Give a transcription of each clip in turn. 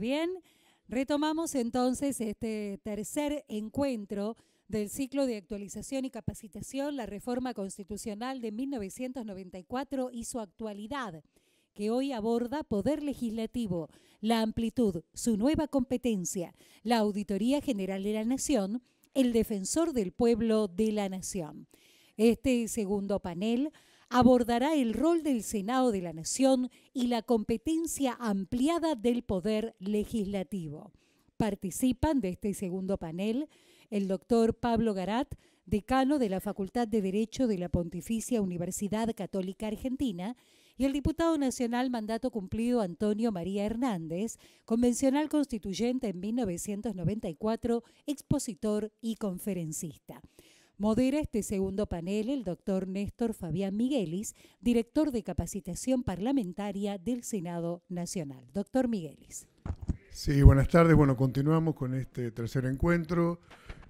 Bien, retomamos entonces este tercer encuentro del ciclo de actualización y capacitación, la reforma constitucional de 1994 y su actualidad, que hoy aborda poder legislativo, la amplitud, su nueva competencia, la Auditoría General de la Nación, el defensor del pueblo de la Nación. Este segundo panel abordará el rol del Senado de la Nación y la competencia ampliada del Poder Legislativo. Participan de este segundo panel el doctor Pablo Garat, decano de la Facultad de Derecho de la Pontificia Universidad Católica Argentina, y el diputado nacional mandato cumplido Antonio María Hernández, convencional constituyente en 1994, expositor y conferencista. Modera este segundo panel el doctor Néstor Fabián Miguelis, director de capacitación parlamentaria del Senado Nacional. Doctor Miguelis. Sí, buenas tardes. Bueno, continuamos con este tercer encuentro.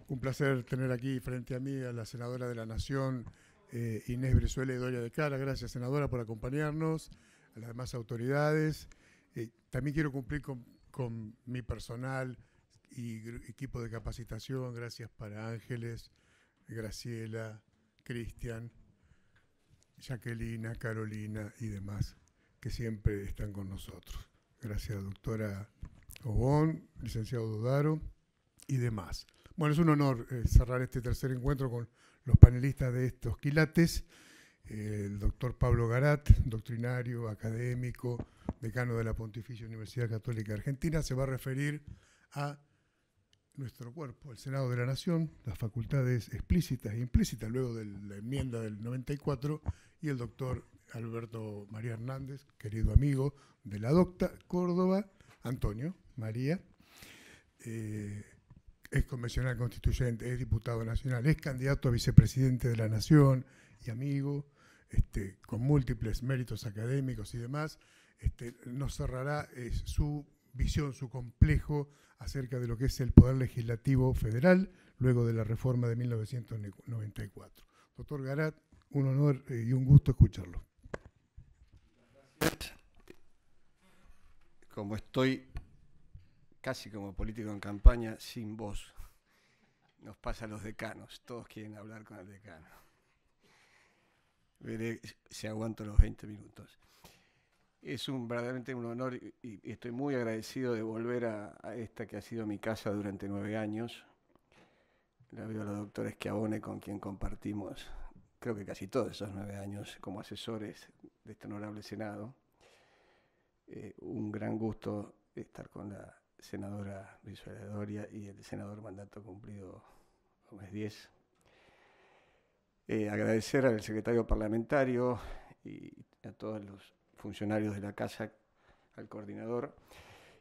Un placer tener aquí frente a mí a la senadora de la Nación, eh, Inés Brizuela y Doria de Cara. Gracias, senadora, por acompañarnos, a las demás autoridades. Eh, también quiero cumplir con mi personal y equipo de capacitación. Gracias para Ángeles. Graciela, Cristian, Jaquelina, Carolina y demás, que siempre están con nosotros. Gracias, doctora Obón, licenciado Dodaro y demás. Bueno, es un honor eh, cerrar este tercer encuentro con los panelistas de estos quilates, eh, el doctor Pablo Garat, doctrinario, académico, decano de la Pontificia Universidad Católica Argentina, se va a referir a nuestro cuerpo, el Senado de la Nación, las facultades explícitas e implícitas luego de la enmienda del 94 y el doctor Alberto María Hernández, querido amigo de la docta Córdoba, Antonio María, eh, es convencional constituyente, es diputado nacional, es candidato a vicepresidente de la Nación y amigo, este, con múltiples méritos académicos y demás, este, nos cerrará eh, su visión, su complejo acerca de lo que es el Poder Legislativo Federal luego de la reforma de 1994. Doctor Garat, un honor eh, y un gusto escucharlo. Como estoy casi como político en campaña, sin voz, nos pasa a los decanos, todos quieren hablar con el decano. Veré si aguanto los 20 minutos. Es un, verdaderamente un honor y, estoy muy agradecido de volver a, esta que ha sido mi casa durante nueve años. La veo a la doctora Esquiabone con quien compartimos creo que casi todos esos nueve años como asesores de este honorable Senado. Eh, un gran gusto estar con la senadora Luis y el senador mandato cumplido Gómez 10. Eh, agradecer al secretario parlamentario y a todos los funcionarios de la casa, al coordinador,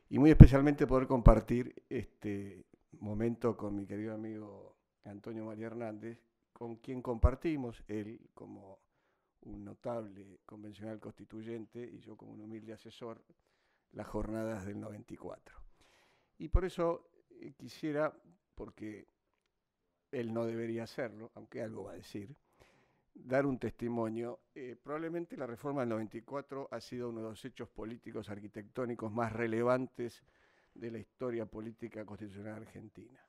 y muy especialmente poder compartir este momento con mi querido amigo Antonio María Hernández, con quien compartimos, él como un notable convencional constituyente y yo como un humilde asesor, las jornadas del 94. Y por eso eh, quisiera, porque él no debería hacerlo, aunque algo va a decir, dar un testimonio. Eh, probablemente la reforma del 94 ha sido uno de los hechos políticos arquitectónicos más relevantes de la historia política constitucional argentina.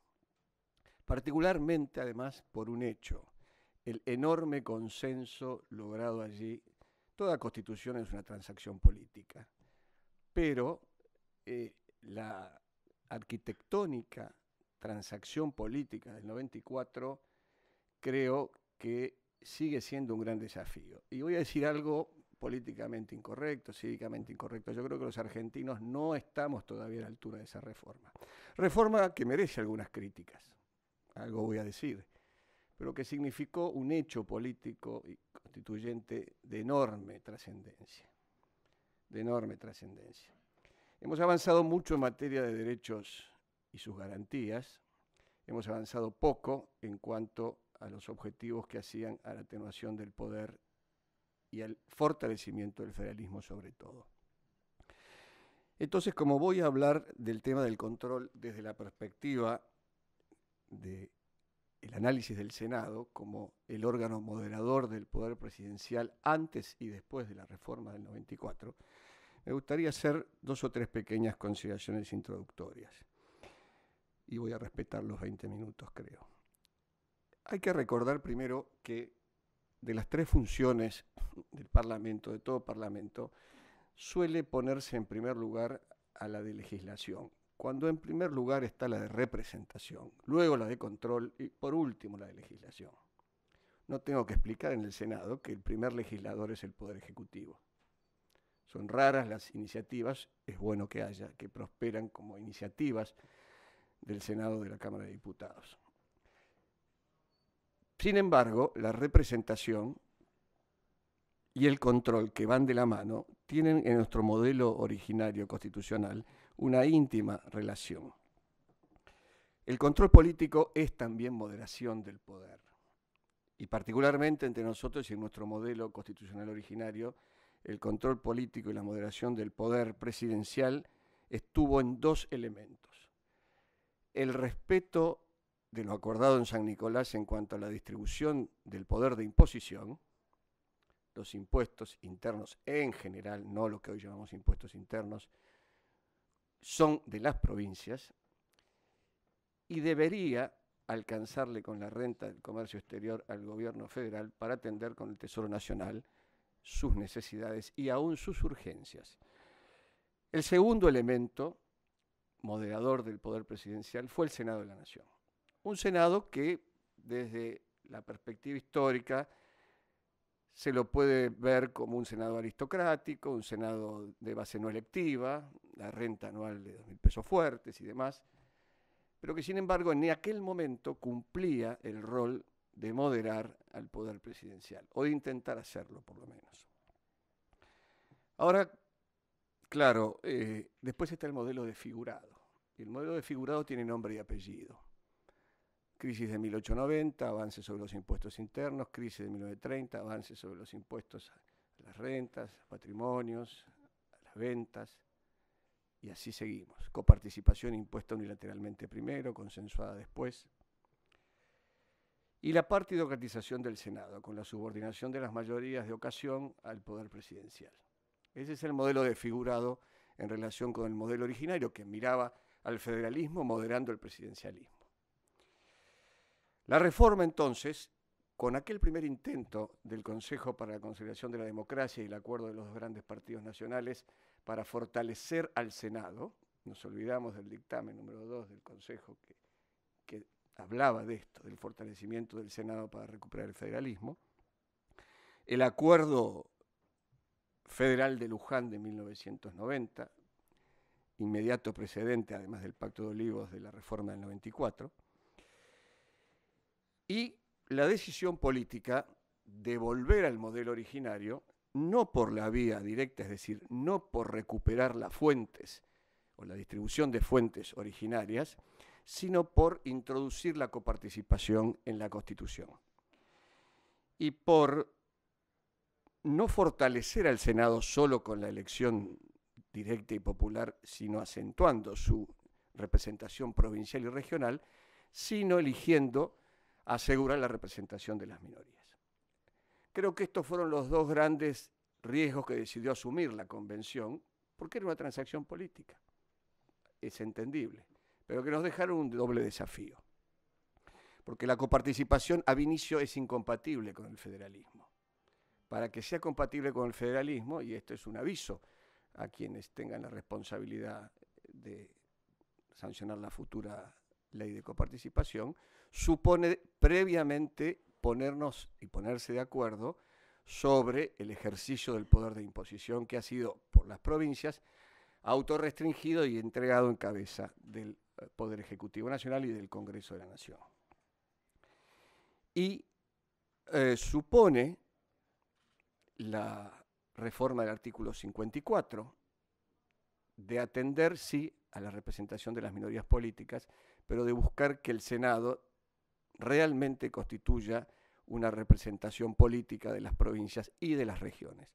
Particularmente, además, por un hecho, el enorme consenso logrado allí. Toda constitución es una transacción política, pero eh, la arquitectónica transacción política del 94 creo que sigue siendo un gran desafío. Y voy a decir algo políticamente incorrecto, cívicamente incorrecto. Yo creo que los argentinos no estamos todavía a la altura de esa reforma. Reforma que merece algunas críticas, algo voy a decir, pero que significó un hecho político y constituyente de enorme trascendencia, de enorme trascendencia. Hemos avanzado mucho en materia de derechos y sus garantías, hemos avanzado poco en cuanto a los objetivos que hacían a la atenuación del poder y al fortalecimiento del federalismo sobre todo. Entonces, como voy a hablar del tema del control desde la perspectiva del análisis del Senado como el órgano moderador del poder presidencial antes y después de la reforma del 94, me gustaría hacer dos o tres pequeñas consideraciones introductorias. Y voy a respetar los 20 minutos, creo. Hay que recordar primero que de las tres funciones del Parlamento, de todo Parlamento, suele ponerse en primer lugar a la de legislación, cuando en primer lugar está la de representación, luego la de control y por último la de legislación. No tengo que explicar en el Senado que el primer legislador es el Poder Ejecutivo. Son raras las iniciativas, es bueno que haya, que prosperan como iniciativas del Senado de la Cámara de Diputados. Sin embargo, la representación y el control que van de la mano tienen en nuestro modelo originario constitucional una íntima relación. El control político es también moderación del poder. Y particularmente entre nosotros y en nuestro modelo constitucional originario, el control político y la moderación del poder presidencial estuvo en dos elementos. El respeto de lo acordado en San Nicolás en cuanto a la distribución del poder de imposición, los impuestos internos en general, no lo que hoy llamamos impuestos internos, son de las provincias y debería alcanzarle con la renta del comercio exterior al gobierno federal para atender con el Tesoro Nacional sus necesidades y aún sus urgencias. El segundo elemento moderador del poder presidencial fue el Senado de la Nación. Un Senado que desde la perspectiva histórica se lo puede ver como un Senado aristocrático, un Senado de base no electiva, la renta anual de 2.000 pesos fuertes y demás, pero que sin embargo en aquel momento cumplía el rol de moderar al poder presidencial, o de intentar hacerlo por lo menos. Ahora, claro, eh, después está el modelo de figurado, y el modelo de figurado tiene nombre y apellido crisis de 1890, avances sobre los impuestos internos, crisis de 1930, avances sobre los impuestos a las rentas, patrimonios, a las ventas, y así seguimos. Coparticipación impuesta unilateralmente primero, consensuada después. Y la partidocratización del Senado, con la subordinación de las mayorías de ocasión al poder presidencial. Ese es el modelo desfigurado en relación con el modelo originario que miraba al federalismo moderando el presidencialismo. La reforma entonces, con aquel primer intento del Consejo para la consolidación de la Democracia y el acuerdo de los dos grandes partidos nacionales para fortalecer al Senado, nos olvidamos del dictamen número 2 del Consejo que, que hablaba de esto, del fortalecimiento del Senado para recuperar el federalismo, el acuerdo federal de Luján de 1990, inmediato precedente además del Pacto de Olivos de la Reforma del 94, y la decisión política de volver al modelo originario, no por la vía directa, es decir, no por recuperar las fuentes o la distribución de fuentes originarias, sino por introducir la coparticipación en la Constitución y por no fortalecer al Senado solo con la elección directa y popular, sino acentuando su representación provincial y regional, sino eligiendo asegurar la representación de las minorías. Creo que estos fueron los dos grandes riesgos que decidió asumir la convención, porque era una transacción política. Es entendible, pero que nos dejaron un doble desafío. Porque la coparticipación a inicio es incompatible con el federalismo. Para que sea compatible con el federalismo, y esto es un aviso a quienes tengan la responsabilidad de sancionar la futura ley de coparticipación, supone previamente ponernos y ponerse de acuerdo sobre el ejercicio del poder de imposición que ha sido por las provincias autorrestringido y entregado en cabeza del eh, Poder Ejecutivo Nacional y del Congreso de la Nación. Y eh, supone la reforma del artículo 54 de atender, sí, a la representación de las minorías políticas, pero de buscar que el Senado realmente constituya una representación política de las provincias y de las regiones.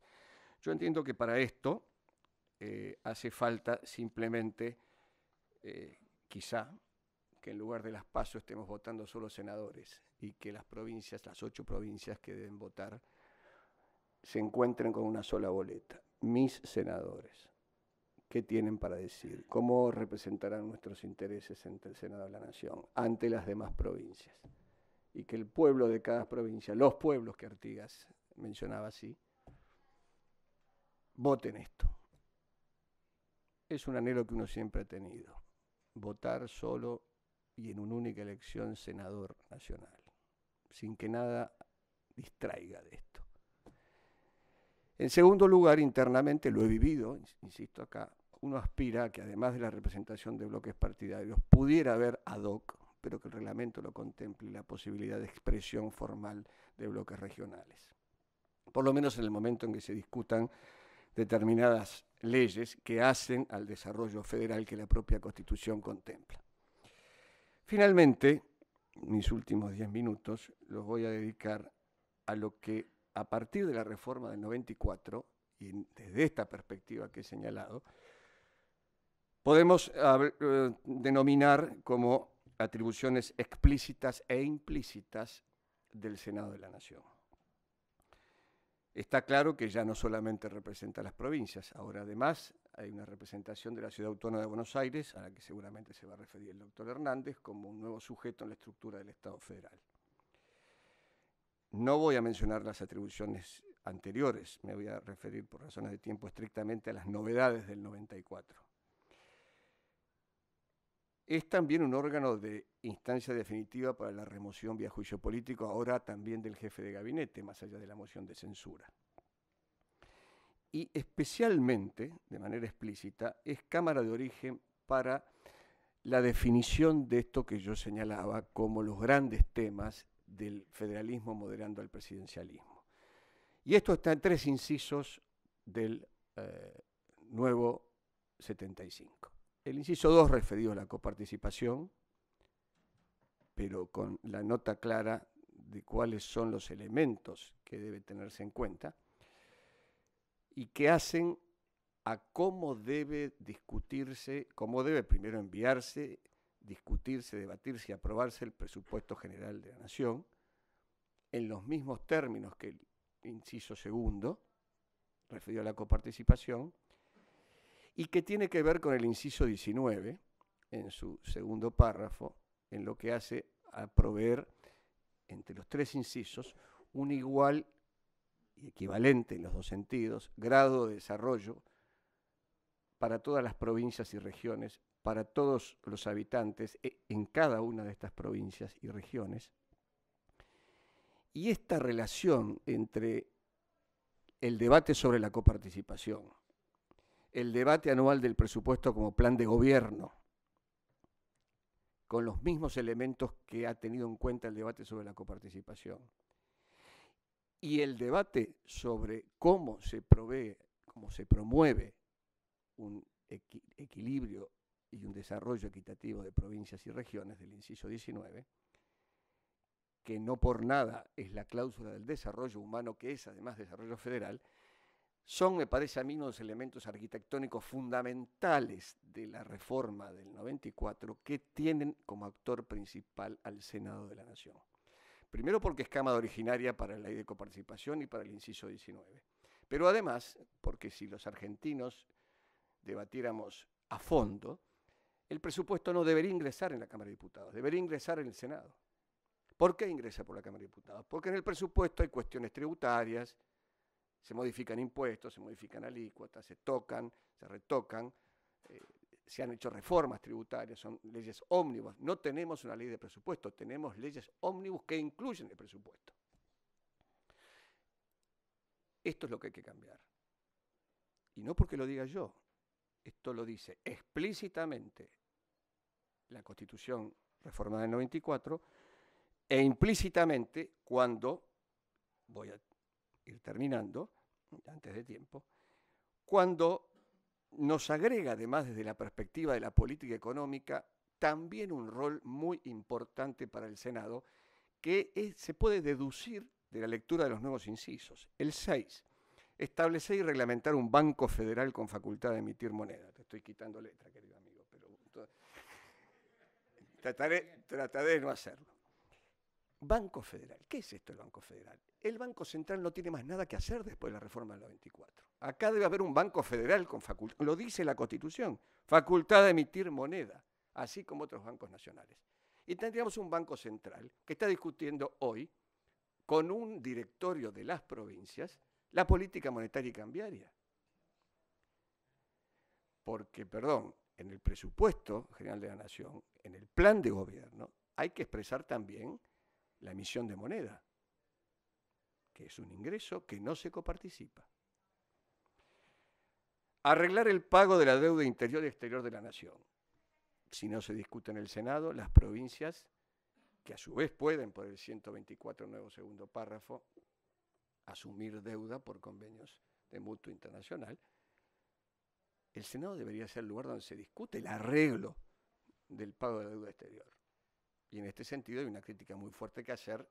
Yo entiendo que para esto eh, hace falta simplemente, eh, quizá, que en lugar de las pasos estemos votando solo senadores y que las provincias, las ocho provincias que deben votar, se encuentren con una sola boleta, mis senadores qué tienen para decir, cómo representarán nuestros intereses ante el Senado de la Nación, ante las demás provincias. Y que el pueblo de cada provincia, los pueblos que Artigas mencionaba así, voten esto. Es un anhelo que uno siempre ha tenido, votar solo y en una única elección senador nacional, sin que nada distraiga de esto. En segundo lugar, internamente lo he vivido, insisto acá, uno aspira a que además de la representación de bloques partidarios pudiera haber ad hoc, pero que el reglamento lo contemple, la posibilidad de expresión formal de bloques regionales. Por lo menos en el momento en que se discutan determinadas leyes que hacen al desarrollo federal que la propia Constitución contempla. Finalmente, mis últimos diez minutos los voy a dedicar a lo que a partir de la reforma del 94, y desde esta perspectiva que he señalado, podemos eh, denominar como atribuciones explícitas e implícitas del Senado de la Nación. Está claro que ya no solamente representa a las provincias, ahora además hay una representación de la Ciudad Autónoma de Buenos Aires, a la que seguramente se va a referir el doctor Hernández, como un nuevo sujeto en la estructura del Estado federal. No voy a mencionar las atribuciones anteriores, me voy a referir por razones de tiempo estrictamente a las novedades del 94. Es también un órgano de instancia definitiva para la remoción vía juicio político, ahora también del jefe de gabinete, más allá de la moción de censura. Y especialmente, de manera explícita, es Cámara de Origen para la definición de esto que yo señalaba como los grandes temas del federalismo moderando al presidencialismo. Y esto está en tres incisos del eh, nuevo 75 el inciso 2 referido a la coparticipación, pero con la nota clara de cuáles son los elementos que debe tenerse en cuenta y que hacen a cómo debe discutirse, cómo debe primero enviarse, discutirse, debatirse y aprobarse el presupuesto general de la Nación en los mismos términos que el inciso segundo, referido a la coparticipación, y que tiene que ver con el inciso 19, en su segundo párrafo, en lo que hace a proveer entre los tres incisos un igual y equivalente en los dos sentidos grado de desarrollo para todas las provincias y regiones, para todos los habitantes e, en cada una de estas provincias y regiones. Y esta relación entre el debate sobre la coparticipación, el debate anual del presupuesto como plan de gobierno, con los mismos elementos que ha tenido en cuenta el debate sobre la coparticipación. Y el debate sobre cómo se provee, cómo se promueve un equilibrio y un desarrollo equitativo de provincias y regiones del inciso 19, que no por nada es la cláusula del desarrollo humano, que es además desarrollo federal, son, me parece a mí, unos elementos arquitectónicos fundamentales de la reforma del 94 que tienen como actor principal al Senado de la Nación. Primero porque es Cámara originaria para la ley de coparticipación y para el inciso 19. Pero además, porque si los argentinos debatiéramos a fondo, el presupuesto no debería ingresar en la Cámara de Diputados, debería ingresar en el Senado. ¿Por qué ingresa por la Cámara de Diputados? Porque en el presupuesto hay cuestiones tributarias, se modifican impuestos, se modifican alícuotas, se tocan, se retocan, eh, se han hecho reformas tributarias, son leyes ómnibus. No tenemos una ley de presupuesto, tenemos leyes ómnibus que incluyen el presupuesto. Esto es lo que hay que cambiar. Y no porque lo diga yo, esto lo dice explícitamente la Constitución reformada en 94 e implícitamente cuando, voy a ir terminando, antes de tiempo, cuando nos agrega, además desde la perspectiva de la política económica, también un rol muy importante para el Senado, que se puede deducir de la lectura de los nuevos incisos. El 6, establecer y reglamentar un banco federal con facultad de emitir moneda. Te estoy quitando letra, querido amigo, pero trataré de no hacerlo. Banco Federal. ¿Qué es esto el Banco Federal? El Banco Central no tiene más nada que hacer después de la reforma del 94. Acá debe haber un Banco Federal con facultad, lo dice la Constitución, facultad de emitir moneda, así como otros bancos nacionales. Y tendríamos un Banco Central que está discutiendo hoy con un directorio de las provincias la política monetaria y cambiaria. Porque, perdón, en el presupuesto general de la Nación, en el plan de gobierno, hay que expresar también la emisión de moneda, que es un ingreso que no se coparticipa. Arreglar el pago de la deuda interior y exterior de la nación. Si no se discute en el Senado, las provincias, que a su vez pueden, por el 124 nuevo segundo párrafo, asumir deuda por convenios de mutuo internacional, el Senado debería ser el lugar donde se discute el arreglo del pago de la deuda exterior. Y en este sentido hay una crítica muy fuerte que hacer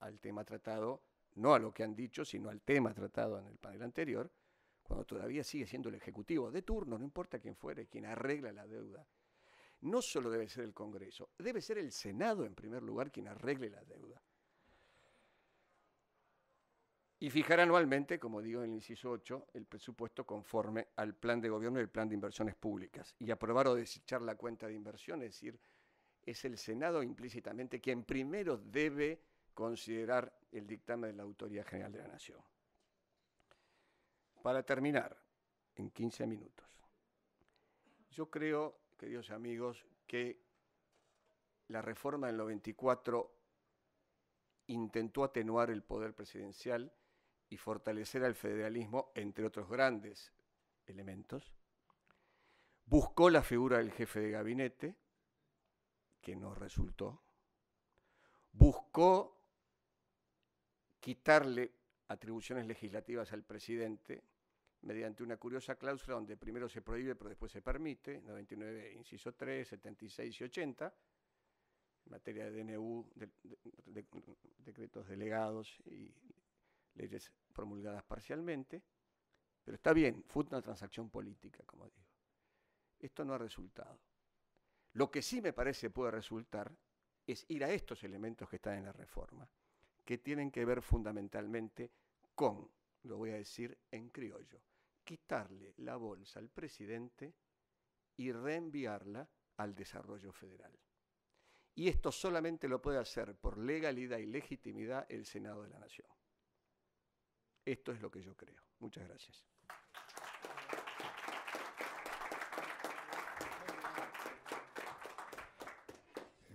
al tema tratado, no a lo que han dicho, sino al tema tratado en el panel anterior, cuando todavía sigue siendo el Ejecutivo de turno, no importa quién fuere, quien arregla la deuda. No solo debe ser el Congreso, debe ser el Senado en primer lugar quien arregle la deuda. Y fijar anualmente, como digo en el inciso 8, el presupuesto conforme al plan de gobierno y el plan de inversiones públicas. Y aprobar o desechar la cuenta de inversión, es decir, es el Senado implícitamente quien primero debe considerar el dictamen de la Autoridad General de la Nación. Para terminar, en 15 minutos, yo creo, queridos amigos, que la reforma del 94 intentó atenuar el poder presidencial y fortalecer al federalismo, entre otros grandes elementos. Buscó la figura del jefe de gabinete, que no resultó, buscó quitarle atribuciones legislativas al presidente mediante una curiosa cláusula donde primero se prohíbe pero después se permite, 99, inciso 3, 76 y 80, en materia de DNU, decretos delegados y leyes promulgadas parcialmente, pero está bien, fue una transacción política, como digo. Esto no ha resultado. Lo que sí me parece puede resultar es ir a estos elementos que están en la reforma, que tienen que ver fundamentalmente con, lo voy a decir en criollo, quitarle la bolsa al presidente y reenviarla al desarrollo federal. Y esto solamente lo puede hacer por legalidad y legitimidad el Senado de la Nación. Esto es lo que yo creo. Muchas gracias.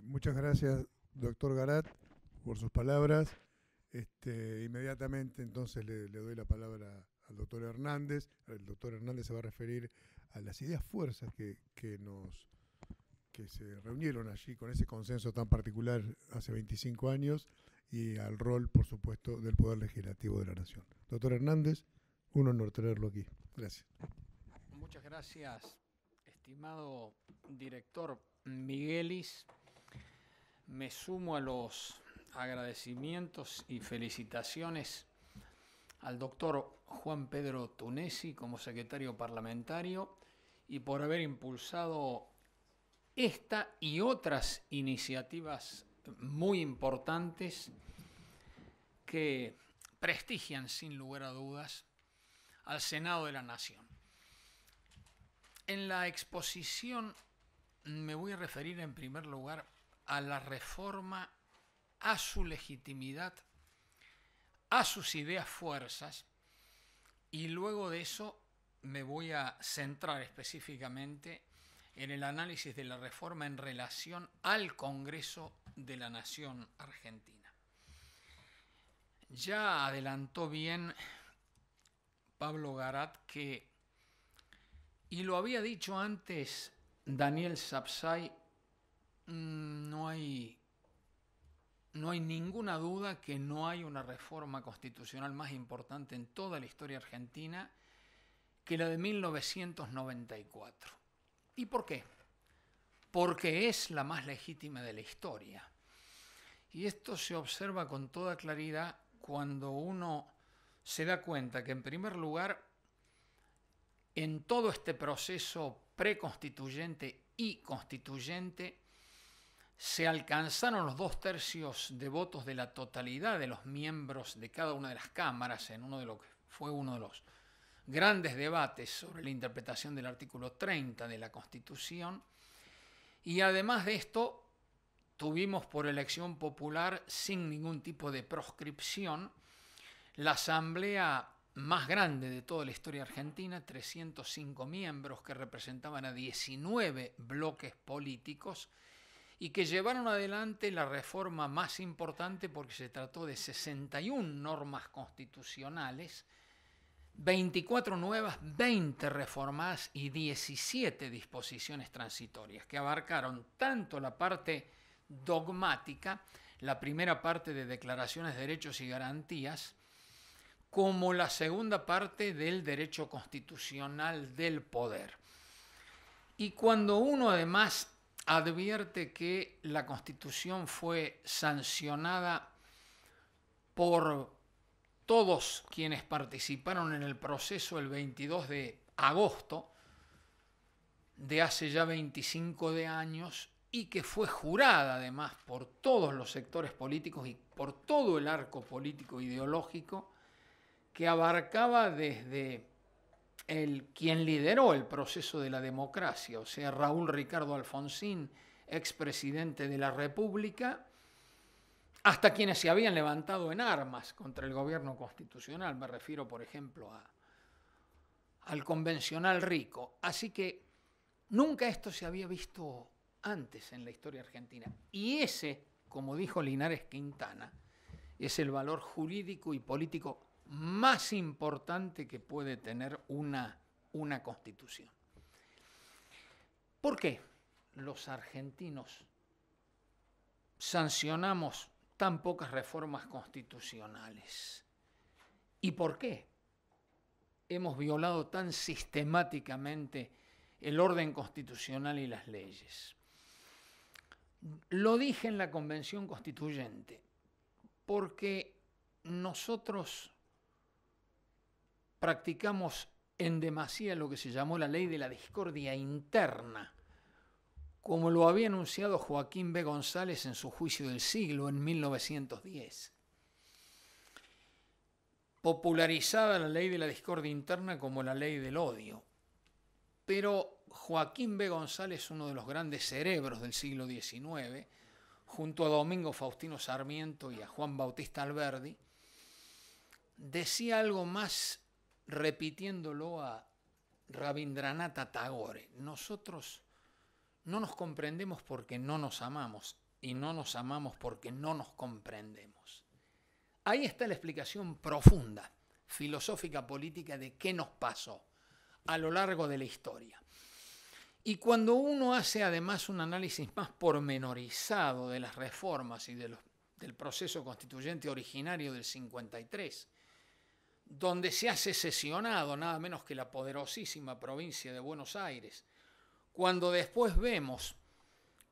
muchas gracias, doctor Garat, por sus palabras. Este, inmediatamente entonces le, doy la palabra al doctor Hernández. El doctor Hernández se va a referir a las ideas fuerzas que, nos que se reunieron allí con ese consenso tan particular hace 25 años y al rol, por supuesto, del Poder Legislativo de la Nación. Doctor Hernández, un honor tenerlo aquí. Gracias. Muchas gracias, estimado director Miguelis. Me sumo a los agradecimientos y felicitaciones al doctor Juan Pedro Tunesi como secretario parlamentario y por haber impulsado esta y otras iniciativas muy importantes que prestigian sin lugar a dudas al Senado de la Nación. En la exposición me voy a referir en primer lugar a la reforma, a su legitimidad, a sus ideas fuerzas, y luego de eso me voy a centrar específicamente en el análisis de la reforma en relación al Congreso de la Nación Argentina. Ya adelantó bien Pablo Garat que, y lo había dicho antes Daniel Sapsay Mm, no hay, no hay ninguna duda que no hay una reforma constitucional más importante en toda la historia argentina que la de 1994. ¿Y por qué? Porque es la más legítima de la historia. Y esto se observa con toda claridad cuando uno se da cuenta que en primer lugar, en todo este proceso preconstituyente y constituyente, se alcanzaron los dos tercios de votos de la totalidad de los miembros de cada una de las cámaras en uno de lo que fue uno de los grandes debates sobre la interpretación del artículo 30 de la Constitución. Y además de esto, tuvimos por elección popular, sin ningún tipo de proscripción, la asamblea más grande de toda la historia argentina, 305 miembros que representaban a 19 bloques políticos, y que llevaron adelante la reforma más importante porque se trató de 61 normas constitucionales, 24 nuevas, 20 reformas y 17 disposiciones transitorias que abarcaron tanto la parte dogmática, la primera parte de declaraciones de derechos y garantías, como la segunda parte del derecho constitucional del poder. Y cuando uno además advierte que la constitución fue sancionada por todos quienes participaron en el proceso el 22 de agosto de hace ya 25 de años y que fue jurada además por todos los sectores políticos y por todo el arco político ideológico que abarcaba desde el, quien lideró el proceso de la democracia, o sea, Raúl Ricardo Alfonsín, expresidente de la República, hasta quienes se habían levantado en armas contra el gobierno constitucional, me refiero, por ejemplo, a, al convencional rico. Así que nunca esto se había visto antes en la historia argentina. Y ese, como dijo Linares Quintana, es el valor jurídico y político más importante que puede tener una, una constitución. ¿Por qué los argentinos sancionamos tan pocas reformas constitucionales? ¿Y por qué hemos violado tan sistemáticamente el orden constitucional y las leyes? Lo dije en la Convención Constituyente, porque nosotros practicamos en demasía lo que se llamó la ley de la discordia interna, como lo había anunciado Joaquín B. González en su juicio del siglo en 1910. Popularizada la ley de la discordia interna como la ley del odio, pero Joaquín B. González, uno de los grandes cerebros del siglo XIX, junto a Domingo Faustino Sarmiento y a Juan Bautista Alberdi, decía algo más repitiéndolo a Rabindranath Tagore. Nosotros no nos comprendemos porque no nos amamos y no nos amamos porque no nos comprendemos. Ahí está la explicación profunda, filosófica, política de qué nos pasó a lo largo de la historia. Y cuando uno hace además un análisis más pormenorizado de las reformas y del proceso constituyente originario del 53, donde se ha secesionado nada menos que la poderosísima provincia de Buenos Aires, cuando después vemos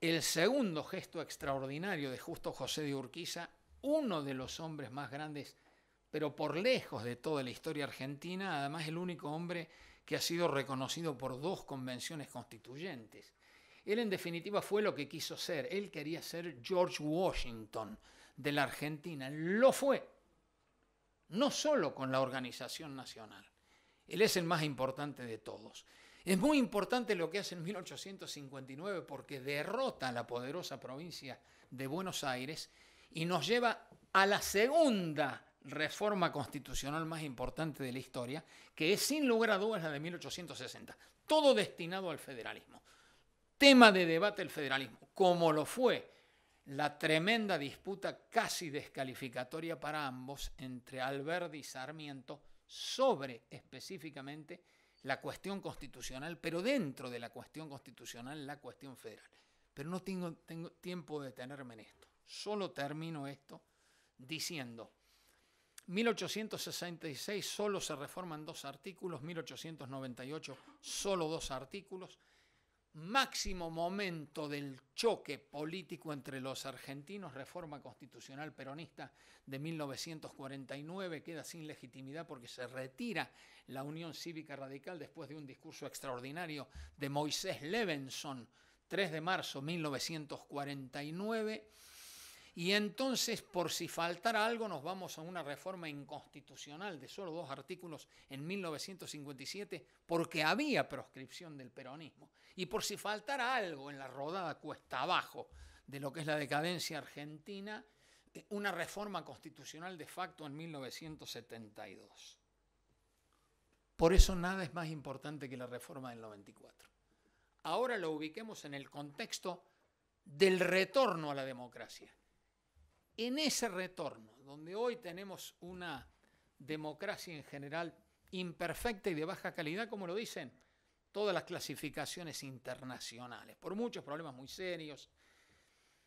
el segundo gesto extraordinario de justo José de Urquiza, uno de los hombres más grandes, pero por lejos de toda la historia argentina, además el único hombre que ha sido reconocido por dos convenciones constituyentes. Él en definitiva fue lo que quiso ser, él quería ser George Washington de la Argentina, lo fue, no solo con la organización nacional. Él es el más importante de todos. Es muy importante lo que hace en 1859 porque derrota a la poderosa provincia de Buenos Aires y nos lleva a la segunda reforma constitucional más importante de la historia, que es sin lugar a dudas la de 1860. Todo destinado al federalismo. Tema de debate el federalismo, como lo fue la tremenda disputa casi descalificatoria para ambos entre Alberdi y Sarmiento sobre específicamente la cuestión constitucional, pero dentro de la cuestión constitucional la cuestión federal. Pero no tengo, tiempo de detenerme en esto. Solo termino esto diciendo, 1866 solo se reforman dos artículos, 1898 solo dos artículos, máximo momento del choque político entre los argentinos, reforma constitucional peronista de 1949, queda sin legitimidad porque se retira la Unión Cívica Radical después de un discurso extraordinario de Moisés Levenson, 3 de marzo de 1949 y entonces, por si faltara algo, nos vamos a una reforma inconstitucional de solo dos artículos en 1957, porque había proscripción del peronismo. Y por si faltara algo en la rodada cuesta abajo de lo que es la decadencia argentina, eh, una reforma constitucional de facto en 1972. Por eso nada es más importante que la reforma del 94. Ahora lo ubiquemos en el contexto del retorno a la democracia en ese retorno, donde hoy tenemos una democracia en general imperfecta y de baja calidad, como lo dicen todas las clasificaciones internacionales, por muchos problemas muy serios,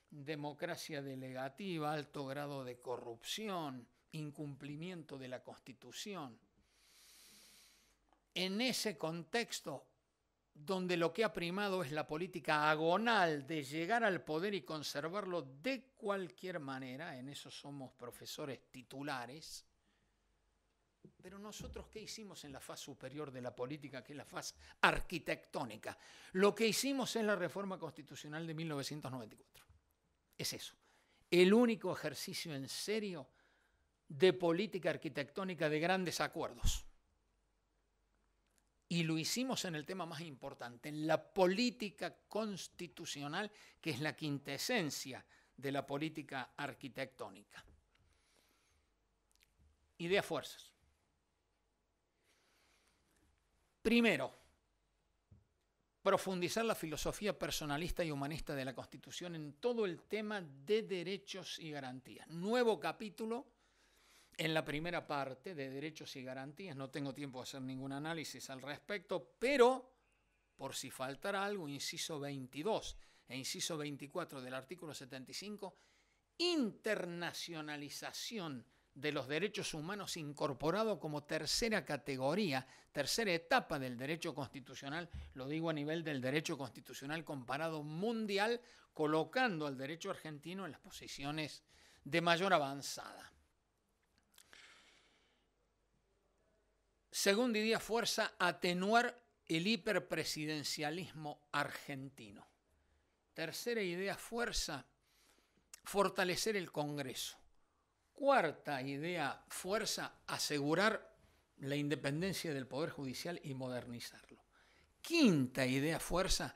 democracia delegativa, alto grado de corrupción, incumplimiento de la Constitución. En ese contexto, donde lo que ha primado es la política agonal de llegar al poder y conservarlo de cualquier manera, en eso somos profesores titulares, pero nosotros qué hicimos en la fase superior de la política, que es la fase arquitectónica. Lo que hicimos es la reforma constitucional de 1994. Es eso. El único ejercicio en serio de política arquitectónica de grandes acuerdos. Y lo hicimos en el tema más importante, en la política constitucional, que es la quintesencia de la política arquitectónica. Idea fuerzas. Primero, profundizar la filosofía personalista y humanista de la Constitución en todo el tema de derechos y garantías. Nuevo capítulo en la primera parte de derechos y garantías. No tengo tiempo de hacer ningún análisis al respecto, pero por si faltara algo, inciso 22 e inciso 24 del artículo 75, internacionalización de los derechos humanos incorporado como tercera categoría, tercera etapa del derecho constitucional, lo digo a nivel del derecho constitucional comparado mundial, colocando al derecho argentino en las posiciones de mayor avanzada. Segunda idea, Fuerza, atenuar el hiperpresidencialismo argentino. Tercera idea, Fuerza, fortalecer el Congreso. Cuarta idea, Fuerza, asegurar la independencia del Poder Judicial y modernizarlo. Quinta idea, Fuerza,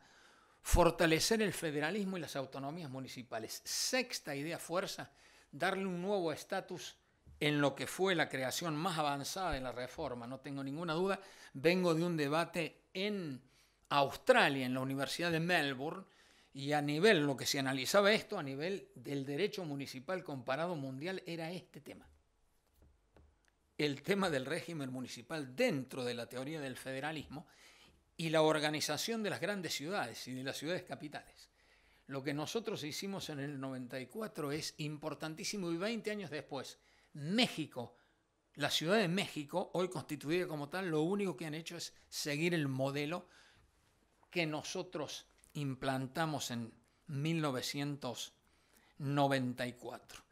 fortalecer el federalismo y las autonomías municipales. Sexta idea, Fuerza, darle un nuevo estatus en lo que fue la creación más avanzada de la reforma, no tengo ninguna duda. Vengo de un debate en Australia, en la Universidad de Melbourne, y a nivel, lo que se analizaba esto, a nivel del derecho municipal comparado mundial, era este tema. El tema del régimen municipal dentro de la teoría del federalismo y la organización de las grandes ciudades y de las ciudades capitales. Lo que nosotros hicimos en el 94 es importantísimo y 20 años después México, la Ciudad de México, hoy constituida como tal, lo único que han hecho es seguir el modelo que nosotros implantamos en 1994.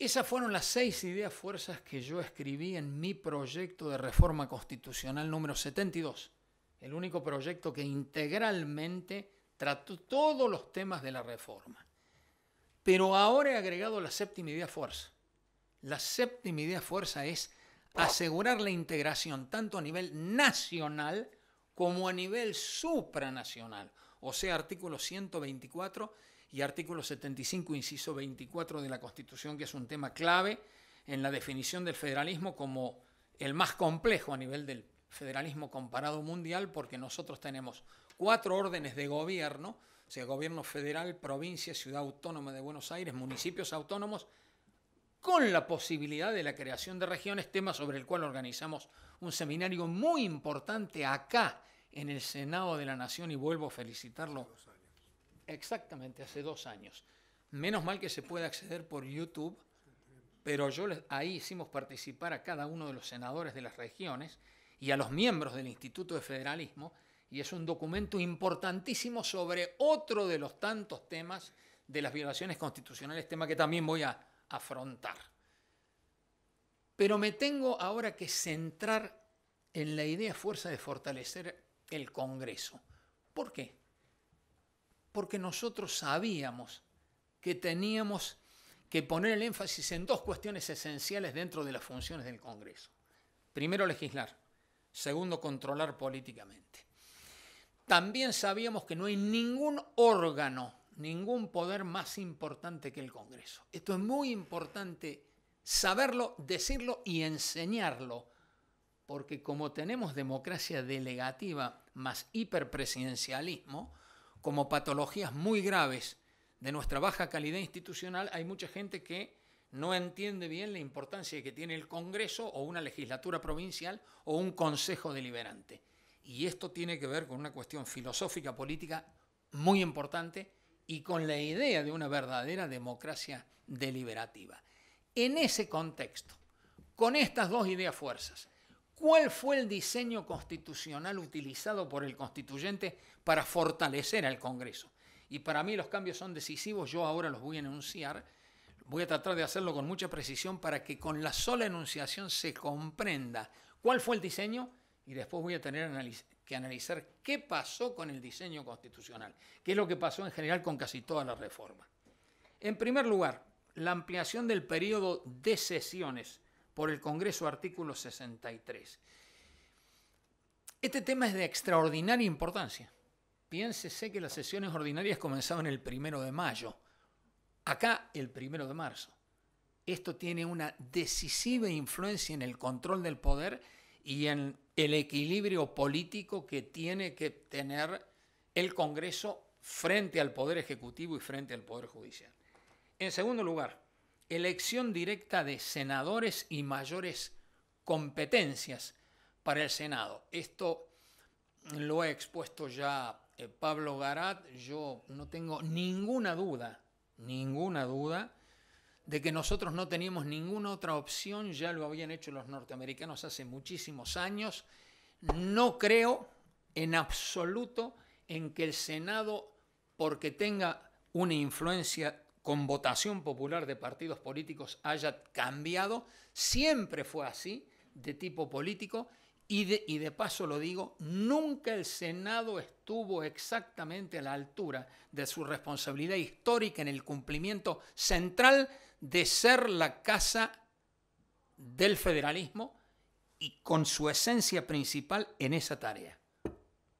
Esas fueron las seis ideas fuerzas que yo escribí en mi proyecto de reforma constitucional número 72, el único proyecto que integralmente trató todos los temas de la reforma. Pero ahora he agregado la séptima idea fuerza, la séptima idea fuerza es asegurar la integración tanto a nivel nacional como a nivel supranacional, o sea, artículo 124 y artículo 75, inciso 24 de la Constitución, que es un tema clave en la definición del federalismo como el más complejo a nivel del federalismo comparado mundial, porque nosotros tenemos cuatro órdenes de gobierno, o sea, gobierno federal, provincia, ciudad autónoma de Buenos Aires, municipios autónomos, con la posibilidad de la creación de regiones, tema sobre el cual organizamos un seminario muy importante acá en el Senado de la Nación y vuelvo a felicitarlo. Exactamente, hace dos años. Menos mal que se puede acceder por YouTube, pero yo ahí hicimos participar a cada uno de los senadores de las regiones y a los miembros del Instituto de Federalismo y es un documento importantísimo sobre otro de los tantos temas de las violaciones constitucionales, tema que también voy a, afrontar. Pero me tengo ahora que centrar en la idea fuerza de fortalecer el Congreso. ¿Por qué? Porque nosotros sabíamos que teníamos que poner el énfasis en dos cuestiones esenciales dentro de las funciones del Congreso. Primero, legislar. Segundo, controlar políticamente. También sabíamos que no hay ningún órgano ningún poder más importante que el Congreso. Esto es muy importante saberlo, decirlo y enseñarlo, porque como tenemos democracia delegativa más hiperpresidencialismo, como patologías muy graves de nuestra baja calidad institucional, hay mucha gente que no entiende bien la importancia que tiene el Congreso o una legislatura provincial o un Consejo Deliberante. Y esto tiene que ver con una cuestión filosófica política muy importante y con la idea de una verdadera democracia deliberativa. En ese contexto, con estas dos ideas fuerzas, ¿cuál fue el diseño constitucional utilizado por el constituyente para fortalecer al Congreso? Y para mí los cambios son decisivos, yo ahora los voy a enunciar, voy a tratar de hacerlo con mucha precisión para que con la sola enunciación se comprenda cuál fue el diseño y después voy a tener que analizar qué pasó con el diseño constitucional, qué es lo que pasó en general con casi todas las reformas. En primer lugar, la ampliación del periodo de sesiones por el Congreso artículo 63. Este tema es de extraordinaria importancia. Piénsese que las sesiones ordinarias comenzaban el primero de mayo, acá el primero de marzo. Esto tiene una decisiva influencia en el control del poder y en el equilibrio político que tiene que tener el Congreso frente al Poder Ejecutivo y frente al Poder Judicial. En segundo lugar, elección directa de senadores y mayores competencias para el Senado. Esto lo ha expuesto ya eh, Pablo Garat. Yo no tengo ninguna duda, ninguna duda de que nosotros no teníamos ninguna otra opción, ya lo habían hecho los norteamericanos hace muchísimos años. No creo en absoluto en que el Senado, porque tenga una influencia con votación popular de partidos políticos, haya cambiado. Siempre fue así, de tipo político, y de, paso lo digo, nunca el Senado estuvo exactamente a la altura de su responsabilidad histórica en el cumplimiento central de ser la casa del federalismo y con su esencia principal en esa tarea,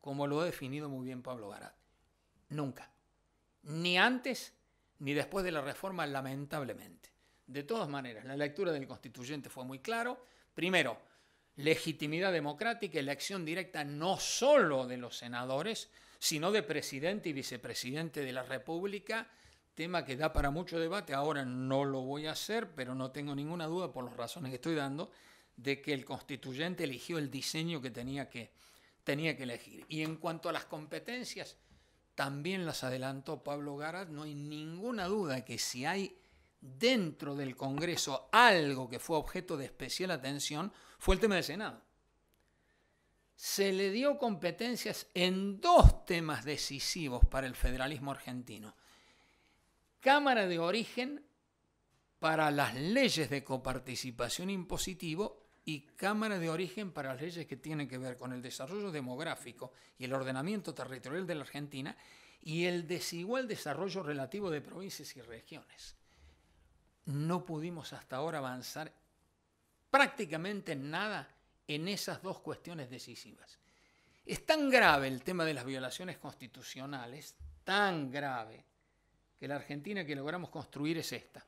como lo ha definido muy bien Pablo Garat. Nunca. Ni antes ni después de la reforma, lamentablemente. De todas maneras, la lectura del constituyente fue muy claro. Primero, legitimidad democrática, elección directa no solo de los senadores, sino de presidente y vicepresidente de la República, tema que da para mucho debate. Ahora no lo voy a hacer, pero no tengo ninguna duda por las razones que estoy dando de que el constituyente eligió el diseño que tenía que, tenía que elegir. Y en cuanto a las competencias, también las adelantó Pablo Garas... no hay ninguna duda que si hay dentro del Congreso algo que fue objeto de especial atención, fue el tema del Senado. Se le dio competencias en dos temas decisivos para el federalismo argentino. Cámara de origen para las leyes de coparticipación impositivo y Cámara de Origen para las leyes que tienen que ver con el desarrollo demográfico y el ordenamiento territorial de la Argentina y el desigual desarrollo relativo de provincias y regiones. No pudimos hasta ahora avanzar prácticamente nada en esas dos cuestiones decisivas. Es tan grave el tema de las violaciones constitucionales, tan grave, que la Argentina que logramos construir es esta.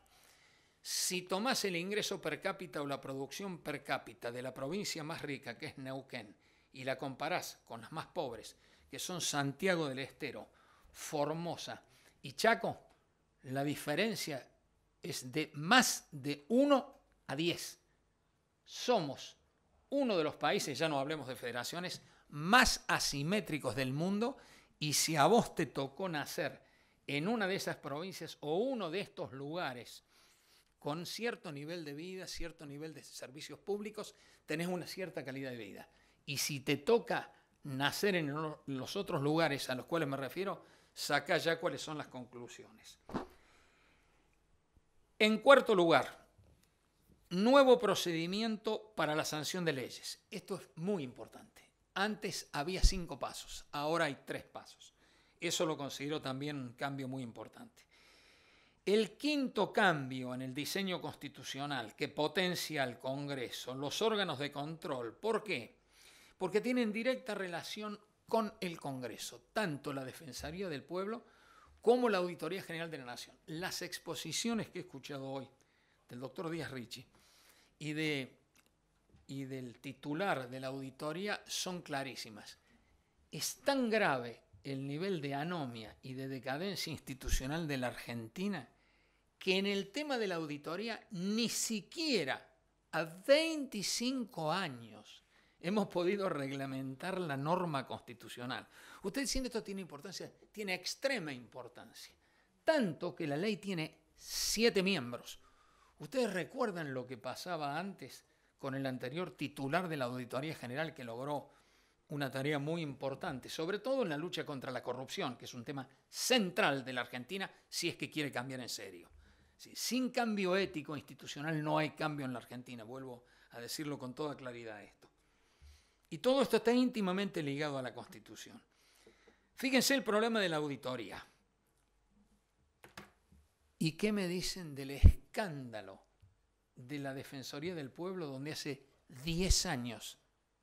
Si tomás el ingreso per cápita o la producción per cápita de la provincia más rica, que es Neuquén, y la comparás con las más pobres, que son Santiago del Estero, Formosa y Chaco, la diferencia es de más de 1 a 10 somos uno de los países, ya no hablemos de federaciones, más asimétricos del mundo y si a vos te tocó nacer en una de esas provincias o uno de estos lugares con cierto nivel de vida, cierto nivel de servicios públicos, tenés una cierta calidad de vida. Y si te toca nacer en los otros lugares a los cuales me refiero, saca ya cuáles son las conclusiones. En cuarto lugar, Nuevo procedimiento para la sanción de leyes. Esto es muy importante. Antes había cinco pasos, ahora hay tres pasos. Eso lo considero también un cambio muy importante. El quinto cambio en el diseño constitucional que potencia al Congreso, los órganos de control, ¿por qué? Porque tienen directa relación con el Congreso, tanto la Defensoría del Pueblo como la Auditoría General de la Nación. Las exposiciones que he escuchado hoy del doctor Díaz Ricci y, de, y del titular de la auditoría son clarísimas. Es tan grave el nivel de anomia y de decadencia institucional de la Argentina que en el tema de la auditoría ni siquiera a 25 años hemos podido reglamentar la norma constitucional. Usted que esto tiene importancia, tiene extrema importancia, tanto que la ley tiene siete miembros, Ustedes recuerdan lo que pasaba antes con el anterior titular de la Auditoría General que logró una tarea muy importante, sobre todo en la lucha contra la corrupción, que es un tema central de la Argentina si es que quiere cambiar en serio. sin cambio ético institucional no hay cambio en la Argentina, vuelvo a decirlo con toda claridad esto. Y todo esto está íntimamente ligado a la Constitución. Fíjense el problema de la auditoría. ¿Y qué me dicen del escándalo de la Defensoría del Pueblo donde hace 10 años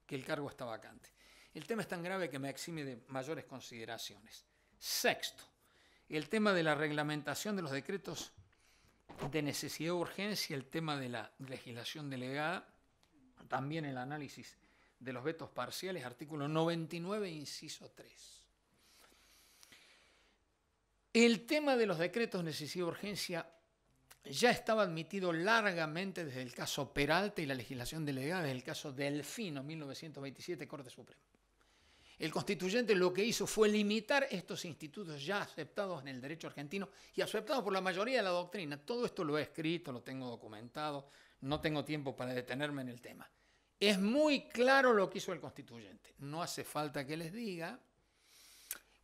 que el cargo está vacante? El tema es tan grave que me exime de mayores consideraciones. Sexto, el tema de la reglamentación de los decretos de necesidad o e urgencia, el tema de la legislación delegada, también el análisis de los vetos parciales, artículo 99, inciso 3. El tema de los decretos de necesidad de urgencia ya estaba admitido largamente desde el caso Peralta y la legislación delegada desde el caso Delfino, 1927, Corte Suprema. El constituyente lo que hizo fue limitar estos institutos ya aceptados en el derecho argentino y aceptados por la mayoría de la doctrina. Todo esto lo he escrito, lo tengo documentado, no tengo tiempo para detenerme en el tema. Es muy claro lo que hizo el constituyente. No hace falta que les diga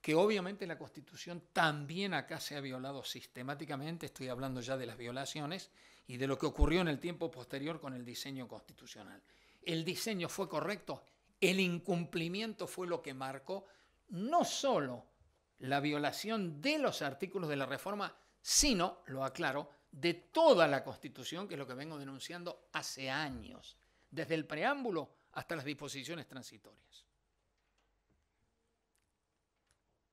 que obviamente la Constitución también acá se ha violado sistemáticamente, estoy hablando ya de las violaciones y de lo que ocurrió en el tiempo posterior con el diseño constitucional. El diseño fue correcto, el incumplimiento fue lo que marcó no solo la violación de los artículos de la reforma, sino, lo aclaro, de toda la Constitución, que es lo que vengo denunciando hace años, desde el preámbulo hasta las disposiciones transitorias.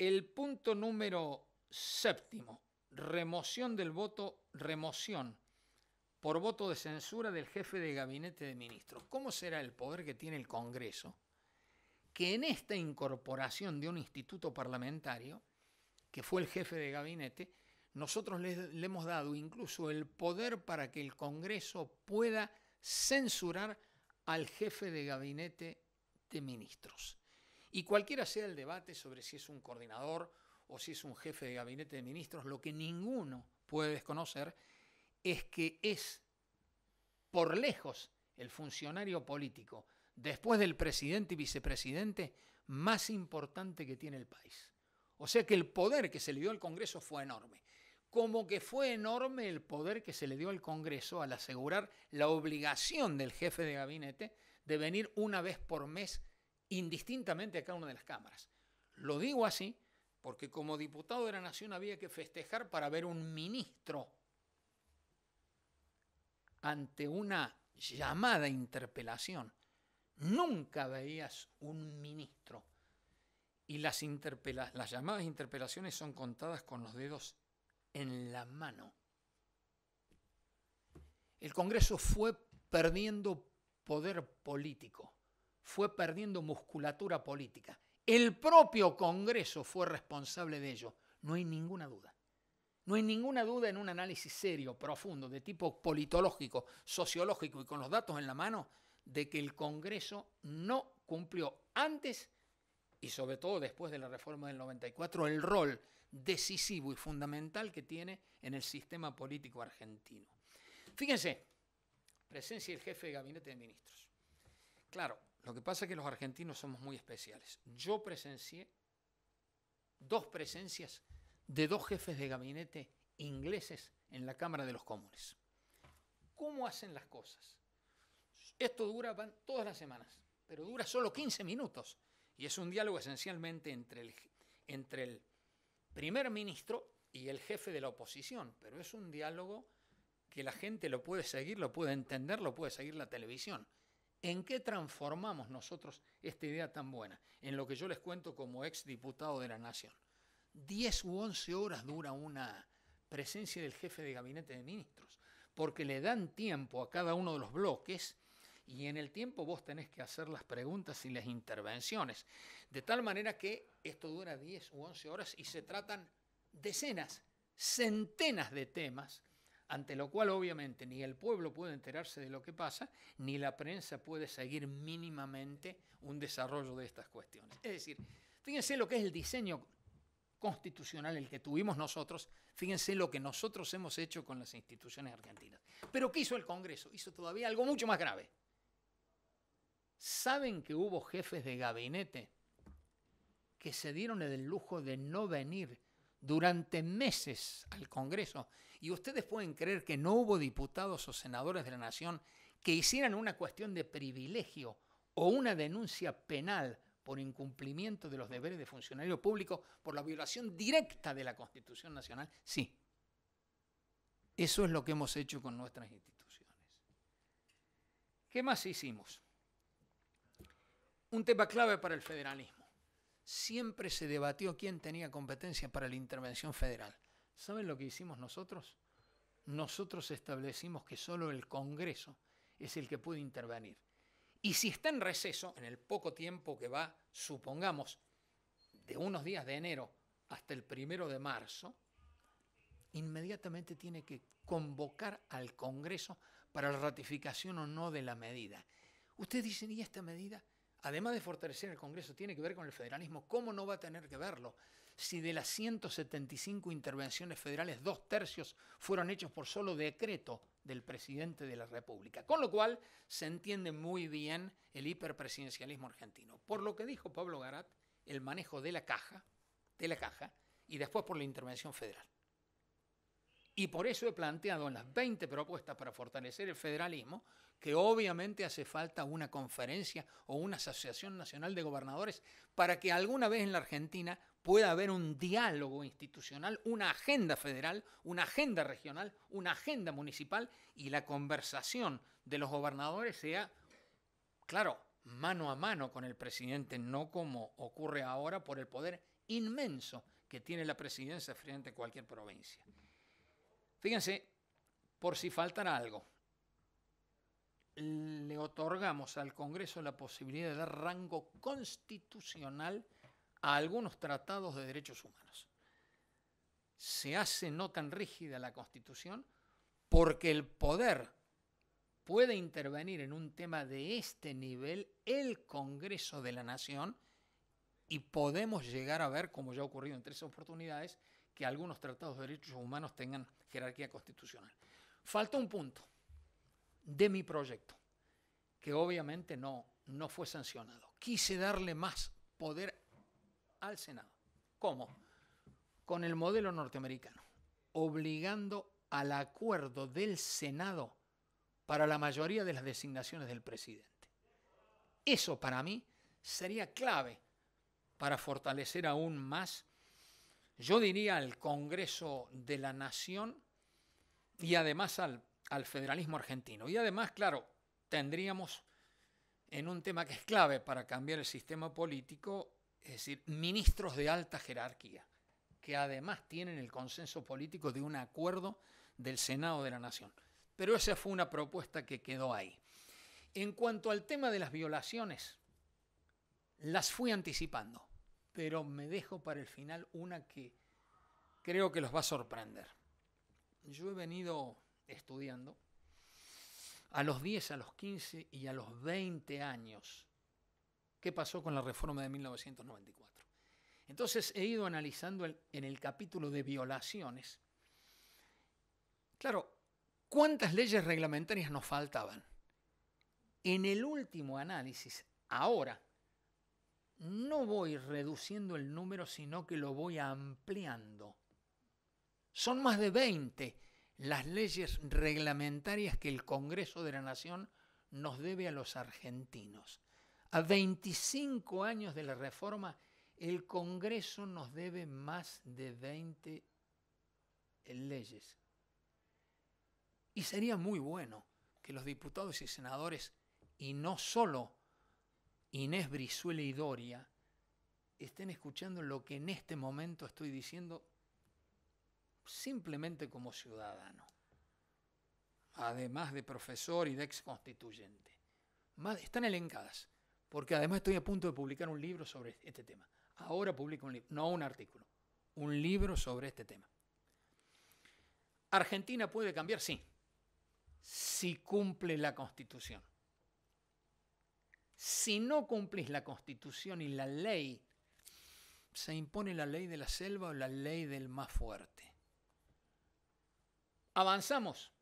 El punto número séptimo, remoción del voto, remoción por voto de censura del jefe de gabinete de ministros. ¿Cómo será el poder que tiene el Congreso? Que en esta incorporación de un instituto parlamentario, que fue el jefe de gabinete, nosotros le, le hemos dado incluso el poder para que el Congreso pueda censurar al jefe de gabinete de ministros. Y cualquiera sea el debate sobre si es un coordinador o si es un jefe de gabinete de ministros, lo que ninguno puede desconocer es que es por lejos el funcionario político, después del presidente y vicepresidente, más importante que tiene el país. O sea que el poder que se le dio al Congreso fue enorme. Como que fue enorme el poder que se le dio al Congreso al asegurar la obligación del jefe de gabinete de venir una vez por mes indistintamente a cada una de las cámaras. Lo digo así porque como diputado de la Nación había que festejar para ver un ministro ante una llamada interpelación. Nunca veías un ministro. Y las, las llamadas interpelaciones son contadas con los dedos en la mano. El Congreso fue perdiendo poder político fue perdiendo musculatura política. El propio Congreso fue responsable de ello, no hay ninguna duda. No hay ninguna duda en un análisis serio, profundo, de tipo politológico, sociológico y con los datos en la mano, de que el Congreso no cumplió antes y sobre todo después de la reforma del 94 el rol decisivo y fundamental que tiene en el sistema político argentino. Fíjense, presencia del jefe de gabinete de ministros. Claro, lo que pasa es que los argentinos somos muy especiales. Yo presencié dos presencias de dos jefes de gabinete ingleses en la Cámara de los Comunes. ¿Cómo hacen las cosas? Esto dura todas las semanas, pero dura solo 15 minutos y es un diálogo esencialmente entre entre el primer ministro y el jefe de la oposición, pero es un diálogo que la gente lo puede seguir, lo puede entender, lo puede seguir la televisión. ¿En qué transformamos nosotros esta idea tan buena? En lo que yo les cuento como ex diputado de la Nación. 10 u once horas dura una presencia del jefe de gabinete de ministros, porque le dan tiempo a cada uno de los bloques y en el tiempo vos tenés que hacer las preguntas y las intervenciones. De tal manera que esto dura 10 u once horas y se tratan decenas, centenas de temas ante lo cual obviamente ni el pueblo puede enterarse de lo que pasa, ni la prensa puede seguir mínimamente un desarrollo de estas cuestiones. Es decir, fíjense lo que es el diseño constitucional, el que tuvimos nosotros, fíjense lo que nosotros hemos hecho con las instituciones argentinas. Pero ¿qué hizo el Congreso? Hizo todavía algo mucho más grave. ¿Saben que hubo jefes de gabinete que se dieron el lujo de no venir durante meses al Congreso. Y ustedes pueden creer que no hubo diputados o senadores de la Nación que hicieran una cuestión de privilegio o una denuncia penal por incumplimiento de los deberes de funcionario público por la violación directa de la Constitución Nacional. Sí, eso es lo que hemos hecho con nuestras instituciones. ¿Qué más hicimos? Un tema clave para el federalismo siempre se debatió quién tenía competencia para la intervención federal. ¿Saben lo que hicimos nosotros? Nosotros establecimos que solo el Congreso es el que puede intervenir. Y si está en receso, en el poco tiempo que va, supongamos, de unos días de enero hasta el primero de marzo, inmediatamente tiene que convocar al Congreso para la ratificación o no de la medida. Ustedes dicen, ¿y esta medida? además de fortalecer el Congreso, tiene que ver con el federalismo, ¿cómo no va a tener que verlo? Si de las 175 intervenciones federales, dos tercios fueron hechos por solo decreto del presidente de la República. Con lo cual se entiende muy bien el hiperpresidencialismo argentino. Por lo que dijo Pablo Garat, el manejo de la caja, de la caja, y después por la intervención federal. Y por eso he planteado en las 20 propuestas para fortalecer el federalismo que obviamente hace falta una conferencia o una asociación nacional de gobernadores para que alguna vez en la Argentina pueda haber un diálogo institucional, una agenda federal, una agenda regional, una agenda municipal y la conversación de los gobernadores sea, claro, mano a mano con el presidente, no como ocurre ahora por el poder inmenso que tiene la presidencia frente a cualquier provincia. Fíjense, por si faltara algo, le otorgamos al Congreso la posibilidad de dar rango constitucional a algunos tratados de derechos humanos. Se hace no tan rígida la Constitución porque el poder puede intervenir en un tema de este nivel el Congreso de la Nación y podemos llegar a ver, como ya ha ocurrido en tres oportunidades, que algunos tratados de derechos humanos tengan jerarquía constitucional. Falta un punto de mi proyecto, que obviamente no, no fue sancionado. Quise darle más poder al Senado. ¿Cómo? Con el modelo norteamericano, obligando al acuerdo del Senado para la mayoría de las designaciones del presidente. Eso para mí sería clave para fortalecer aún más yo diría al Congreso de la Nación y además al, federalismo argentino. Y además, claro, tendríamos en un tema que es clave para cambiar el sistema político, es decir, ministros de alta jerarquía, que además tienen el consenso político de un acuerdo del Senado de la Nación. Pero esa fue una propuesta que quedó ahí. En cuanto al tema de las violaciones, las fui anticipando pero me dejo para el final una que creo que los va a sorprender. Yo he venido estudiando a los 10, a los 15 y a los 20 años qué pasó con la reforma de 1994. Entonces he ido analizando en el capítulo de violaciones. Claro, ¿cuántas leyes reglamentarias nos faltaban? En el último análisis, ahora, no voy reduciendo el número, sino que lo voy ampliando. Son más de 20 las leyes reglamentarias que el Congreso de la Nación nos debe a los argentinos. A 25 años de la reforma, el Congreso nos debe más de 20 leyes. Y sería muy bueno que los diputados y senadores, y no solo Inés Brizuela y Doria estén escuchando lo que en este momento estoy diciendo simplemente como ciudadano, además de profesor y de ex constituyente. Están elencadas, porque además estoy a punto de publicar un libro sobre este tema. Ahora publico un libro, no un artículo, un libro sobre este tema. ¿Argentina puede cambiar? Sí, si cumple la constitución. Si no cumplís la constitución y la ley, se impone la ley de la selva o la ley del más fuerte. Avanzamos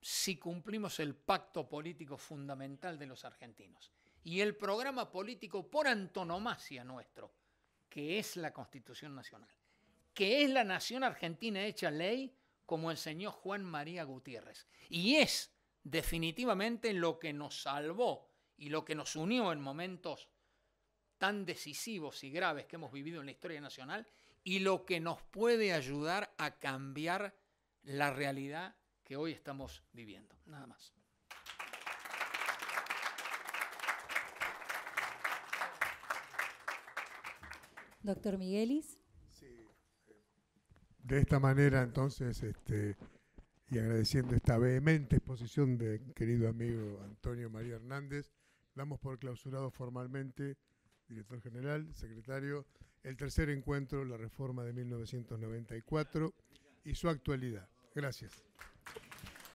si cumplimos el pacto político fundamental de los argentinos y el programa político por antonomasia nuestro, que es la Constitución Nacional, que es la nación argentina hecha ley como enseñó Juan María Gutiérrez. Y es definitivamente lo que nos salvó y lo que nos unió en momentos tan decisivos y graves que hemos vivido en la historia nacional y lo que nos puede ayudar a cambiar la realidad que hoy estamos viviendo. Nada más. Doctor Miguelis. Eh, de esta manera, entonces, este, y agradeciendo esta vehemente exposición de querido amigo Antonio María Hernández, damos por clausurado formalmente, director general, secretario, el tercer encuentro, la reforma de 1994 y su actualidad. Gracias.